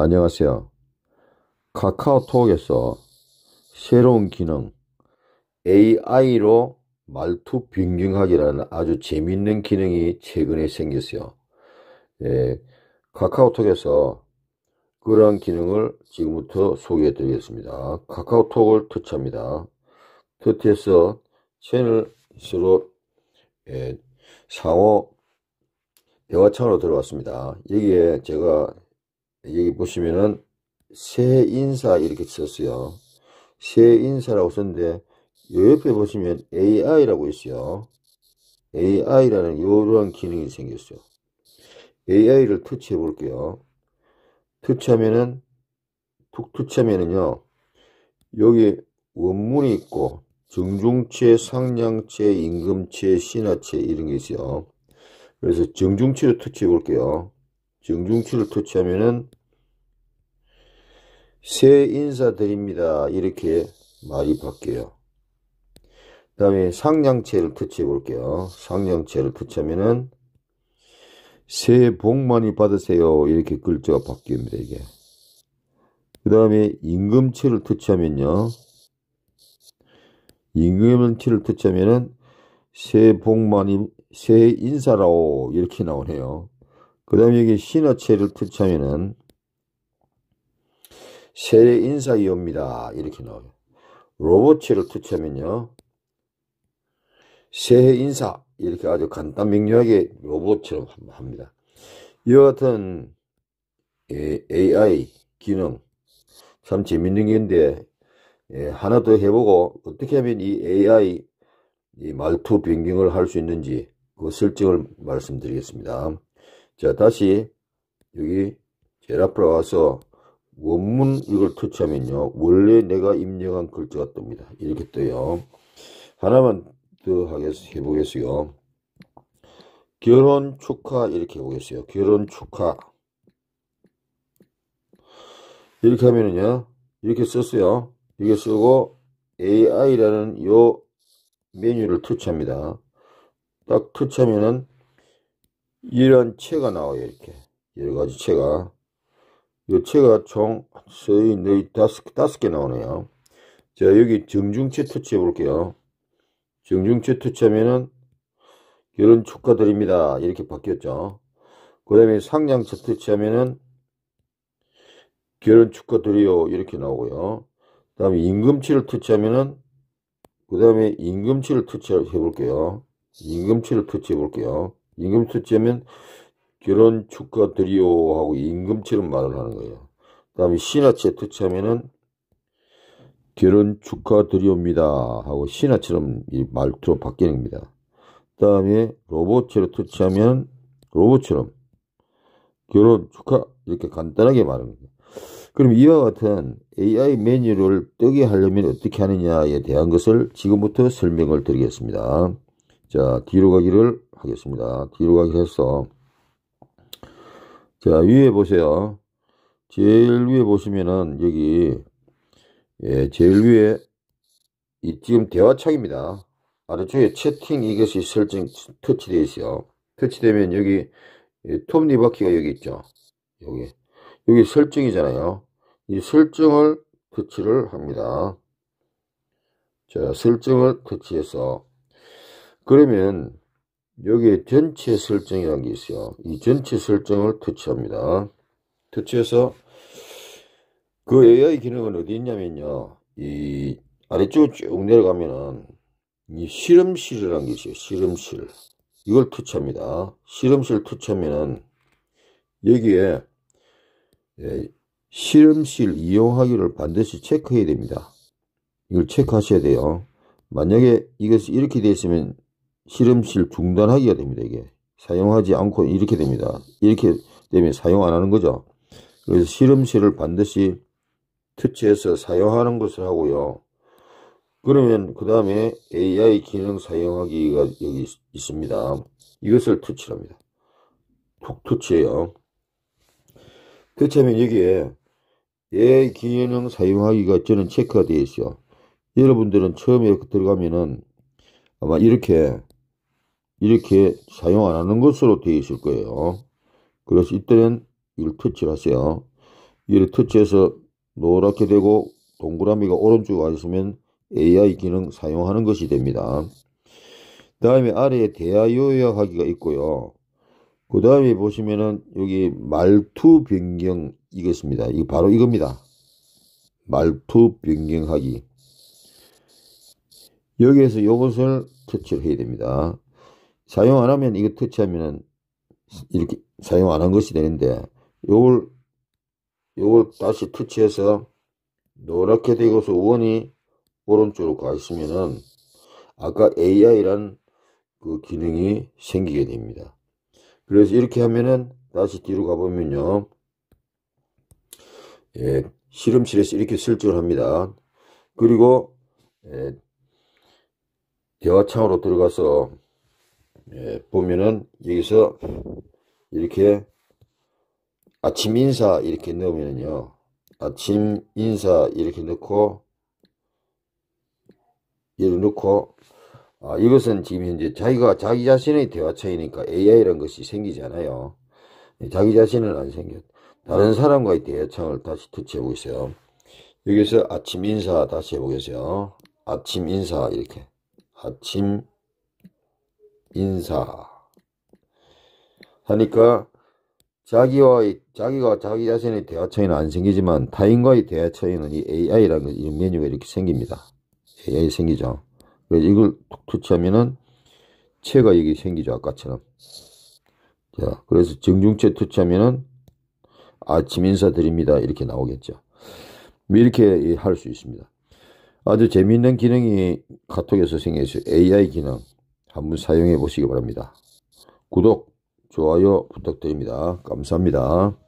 안녕하세요. 카카오톡에서 새로운 기능 AI로 말투 변경하기라는 아주 재밌는 기능이 최근에 생겼어요. 예, 카카오톡에서 그러한 기능을 지금부터 소개해 드리겠습니다. 카카오톡을 터치합니다. 터치해서 채널 서로 예, 상호 대화창으로 들어왔습니다. 여기에 제가 여기 보시면은 새 인사 이렇게 썼어요. 새 인사라고 썼는데 요 옆에 보시면 AI라고 있어요. AI라는 요런 기능이 생겼어요. AI를 터치해 볼게요. 터치하면은 툭 터치하면은요. 여기 원문이 있고 정중체, 상량체, 임금체, 신하체 이런 게 있어요. 그래서 정중체를 터치해 볼게요. 정중치를 터치하면은 새 인사드립니다. 이렇게 말이 바뀌어요. 그 다음에 상냥체를 터치해 볼게요. 상냥체를 터치하면은 새해 복 많이 받으세요. 이렇게 글자가 바뀝니다. 이게. 그 다음에 임금체를 터치하면요. 임금체를 터치하면은 새해 복 많이 새해 인사라오 이렇게 나오네요. 그 다음에 여기 신화체를 터치하면은 세례 인사이 옵니다. 이렇게 나와요. 로봇체를 터체하면요 새해 인사 이렇게 아주 간단 명료하게 로봇처럼 합니다. 이와 같은 AI 기능 참 재밌는 인데 예, 하나 더 해보고 어떻게 하면 이 AI 이 말투 변경을 할 수 있는지 그 설정을 말씀드리겠습니다. 자 다시 여기 제일 앞으로 와서 원문 이걸 터치하면요. 원래 내가 입력한 글자가 뜹니다. 이렇게 떠요. 하나만 더 하겠, 해보겠어요. 결혼 축하 이렇게 해보겠어요. 결혼 축하. 이렇게 하면은요. 이렇게 썼어요. 이게 쓰고 AI라는 요 메뉴를 터치합니다. 딱 터치하면은 이런 채가 나와요. 이렇게. 여러가지 채가. 요체가 총 서의 너희 네, 다섯, 다섯 개 나오네요. 자, 여기 정중체 터치해 볼게요. 정중체 터치하면은 결혼 축하드립니다. 이렇게 바뀌었죠. 그 다음에 상향체 터치하면은 결혼 축하드려요. 이렇게 나오고요. 그 다음에 임금치를 터치하면은 그 다음에 임금치를 터치해 볼게요. 임금치를 터치해 볼게요. 임금 터치하면 결혼 축하드리오 하고 임금처럼 말을 하는 거예요. 그 다음에 신하체 터치하면은 결혼 축하드리옵니다 하고 신하처럼 말투로 바뀌는 겁니다. 그 다음에 로봇체로 터치하면 로봇처럼 결혼 축하 이렇게 간단하게 말합니다. 그럼 이와 같은 AI 메뉴를 뜨게 하려면 어떻게 하느냐에 대한 것을 지금부터 설명을 드리겠습니다. 자 뒤로 가기를 하겠습니다. 뒤로 가기 해서 자, 위에 보세요. 제일 위에 보시면은 여기 예, 제일 위에 이 지금 대화창입니다. 아래쪽에 채팅 이것이 설정 터치되어 있어요. 터치되면 여기 예, 톱니바퀴가 여기 있죠. 여기 여기 설정이잖아요. 이 설정을 터치를 합니다. 자, 설정을 터치해서 그러면 여기에 전체 설정이라는 게 있어요. 이 전체 설정을 터치합니다. 터치해서 그 AI 기능은 어디 있냐면요. 이 아래쪽으로 쭉 내려가면은 이 실험실이라는 게 있어요. 실험실. 이걸 터치합니다. 실험실 터치하면은 여기에 예, 실험실 이용하기를 반드시 체크해야 됩니다. 이걸 체크하셔야 돼요. 만약에 이것이 이렇게 되어 있으면 실험실 중단하기가 됩니다. 이게 사용하지 않고 이렇게 됩니다. 이렇게 되면 사용 안 하는 거죠. 그래서 실험실을 반드시 터치해서 사용하는 것을 하고요. 그러면 그 다음에 AI 기능 사용하기가 여기 있습니다. 이것을 터치합니다. 툭 터치해요. 터치하면 여기에 AI 기능 사용하기가 저는 체크가 되어 있어요. 여러분들은 처음에 들어가면은 아마 이렇게 이렇게 사용 안 하는 것으로 되어 있을 거예요. 그래서 이때는 이걸 터치를 하세요. 이를 터치해서 노랗게 되고 동그라미가 오른쪽에 와 있으면 AI 기능 사용하는 것이 됩니다. 다음에 아래에 대화 요약하기가 있고요. 그 다음에 보시면은 여기 말투 변경 이겠습니다. 이 바로 이겁니다. 말투 변경하기. 여기에서 이것을 터치를 해야 됩니다. 사용 안 하면 이거 터치하면은 이렇게 사용 안 한 것이 되는데 요걸 요걸 다시 터치해서 노랗게 되고서 원이 오른쪽으로 가 있으면은 아까 AI란 그 기능이 생기게 됩니다. 그래서 이렇게 하면은 다시 뒤로 가보면요. 예, 실험실에서 이렇게 설정을 합니다. 그리고 예, 대화창으로 들어가서 예, 보면은 여기서 이렇게 아침 인사 이렇게 넣으면요 아침 인사 이렇게 넣고 이렇 넣고 아, 이것은 지금 현재 자기가 자기 자신의 대화체이니까 AI라는 것이 생기잖아요 예, 자기 자신은 안 생겼 다른 사람과의 대화창을 다시 터치하고 있어요 여기서 아침 인사 다시 해보겠어요 아침 인사 이렇게 아침 인사 하니까 자기와 자기가 자기 자신의 대화 차이는 안 생기지만 타인과의 대화 차이는 이 AI라는 이 메뉴가 이렇게 생깁니다. AI 생기죠. 그래서 이걸 툭 터치하면은 체가 여기 생기죠. 아까처럼. 자, 그래서 정중체 터치하면은 아침 인사 드립니다. 이렇게 나오겠죠. 이렇게 할 수 있습니다. 아주 재미있는 기능이 카톡에서 생겨있어요. AI 기능. 한번 사용해 보시기 바랍니다. 구독, 좋아요 부탁드립니다. 감사합니다.